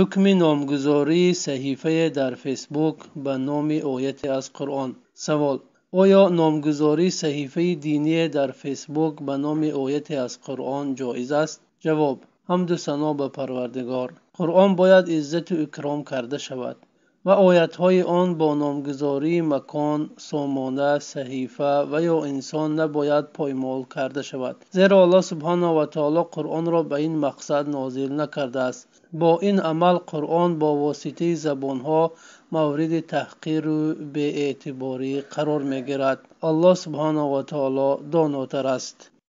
ҳукми номгузории саҳифае дар фейсбук ба номи ояте аз қуръон савол оё номгузории саҳифаи диние дар фейсбук ба номи ояте аз қуръон ҷоиз аст ҷавоб ҳамду сано ба парвардигор қуръон бояд иззату икром карда шавад ва оятҳои он бо номгузории макон сомона саҳифа ва ё инсон набояд поймол карда шавад зеро алло субҳанаҳу ватаоло қуръонро ба ин мақсад нозил накардааст бо ин амал қуръон бо воситаи забонҳо мавриди таҳқиру беэътиборӣ қарор мегирад алло субҳанаҳу ватаоло донотар аст